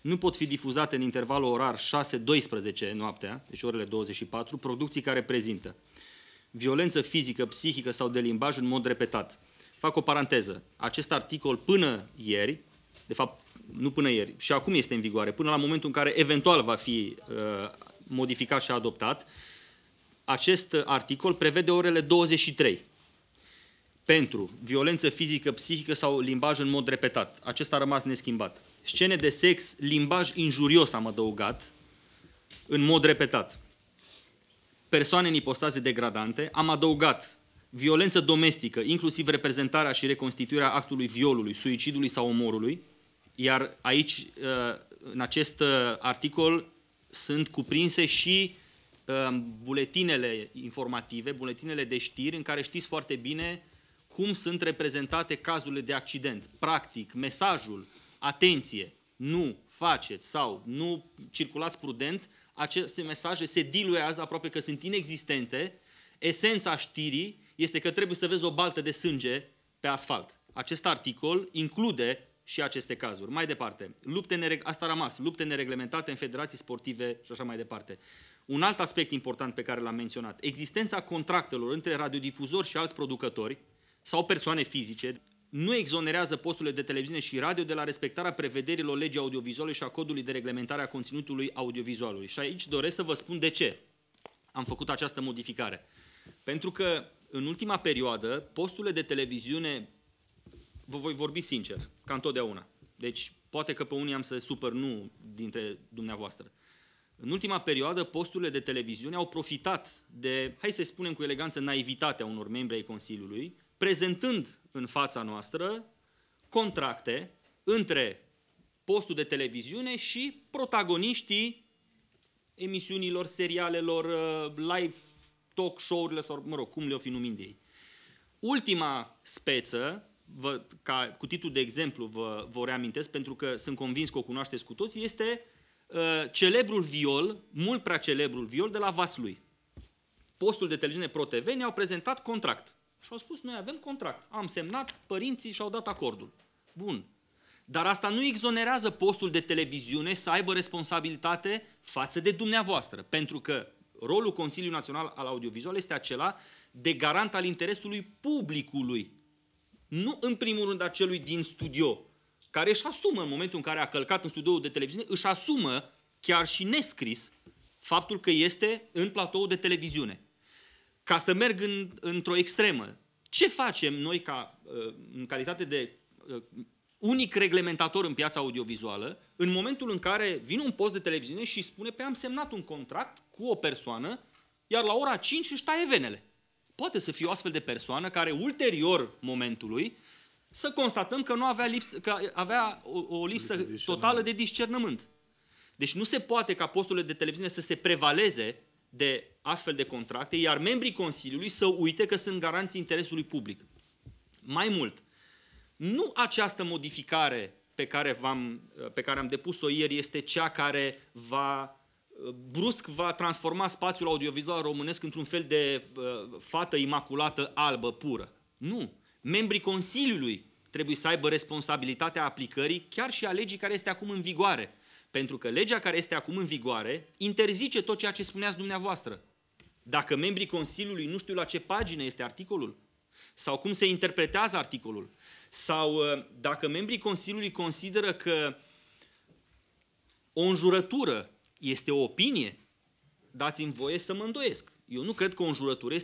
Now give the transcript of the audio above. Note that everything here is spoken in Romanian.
nu pot fi difuzate în intervalul orar 6-12 noaptea, deci orele 24, producții care prezintă violență fizică, psihică sau de limbaj în mod repetat. Fac o paranteză. Acest articol până ieri, de fapt nu până ieri, și acum este în vigoare, până la momentul în care eventual va fi uh, modificat și adoptat, acest articol prevede orele 23 pentru violență fizică, psihică sau limbaj în mod repetat. Acesta a rămas neschimbat scene de sex, limbaj injurios am adăugat, în mod repetat. Persoane în ipostaze degradante, am adăugat violență domestică, inclusiv reprezentarea și reconstituirea actului violului, suicidului sau omorului, iar aici, uh, în acest uh, articol, sunt cuprinse și uh, buletinele informative, buletinele de știri, în care știți foarte bine cum sunt reprezentate cazurile de accident. Practic, mesajul atenție, nu faceți sau nu circulați prudent, aceste mesaje se diluează aproape că sunt inexistente. Esența știrii este că trebuie să vezi o baltă de sânge pe asfalt. Acest articol include și aceste cazuri. Mai departe, lupte nereg- asta a rămas, lupte nereglementate în federații sportive și așa mai departe. Un alt aspect important pe care l-am menționat, existența contractelor între radiodifuzori și alți producători sau persoane fizice nu exonerează posturile de televiziune și radio de la respectarea prevederilor legii audiovizuale și a codului de reglementare a conținutului audiovizualului. Și aici doresc să vă spun de ce am făcut această modificare. Pentru că în ultima perioadă, posturile de televiziune, vă voi vorbi sincer, ca întotdeauna. Deci, poate că pe unii am să supăr nu dintre dumneavoastră. În ultima perioadă, posturile de televiziune au profitat de, hai să spunem cu eleganță, naivitatea unor membri ai Consiliului prezentând în fața noastră contracte între postul de televiziune și protagoniștii emisiunilor, serialelor, uh, live talk show-urile sau, mă rog, cum le-o fi numind ei. Ultima speță, vă, ca, cu titlul de exemplu vă, vă reamintesc, pentru că sunt convins că o cunoașteți cu toți, este uh, celebrul viol, mult prea celebrul viol de la Vaslui. Postul de televiziune ProTV ne-au prezentat contract și au spus, noi avem contract. Am semnat, părinții și-au dat acordul. Bun. Dar asta nu exonerează postul de televiziune să aibă responsabilitate față de dumneavoastră. Pentru că rolul Consiliului Național al Audiovizual este acela de garant al interesului publicului. Nu în primul rând acelui din studio, care își asumă în momentul în care a călcat în studioul de televiziune, își asumă chiar și nescris faptul că este în platou de televiziune ca să merg în, într-o extremă. Ce facem noi ca, uh, în calitate de uh, unic reglementator în piața audiovizuală, în momentul în care vine un post de televiziune și spune pe păi, am semnat un contract cu o persoană, iar la ora 5 își taie venele. Poate să fie o astfel de persoană care ulterior momentului să constatăm că nu avea, lips, că avea o, o lipsă totală de discernământ. Deci nu se poate ca posturile de televiziune să se prevaleze de astfel de contracte, iar membrii Consiliului să uite că sunt garanții interesului public. Mai mult, nu această modificare pe care, am pe care am depus-o ieri este cea care va brusc va transforma spațiul audiovizual românesc într-un fel de uh, fată imaculată albă, pură. Nu. Membrii Consiliului trebuie să aibă responsabilitatea aplicării chiar și a legii care este acum în vigoare. Pentru că legea care este acum în vigoare interzice tot ceea ce spuneați dumneavoastră. Dacă membrii Consiliului nu știu la ce pagină este articolul, sau cum se interpretează articolul, sau uh, dacă membrii Consiliului consideră că o înjurătură este o opinie, dați-mi voie să mă îndoiesc. Eu nu cred că o înjurătură este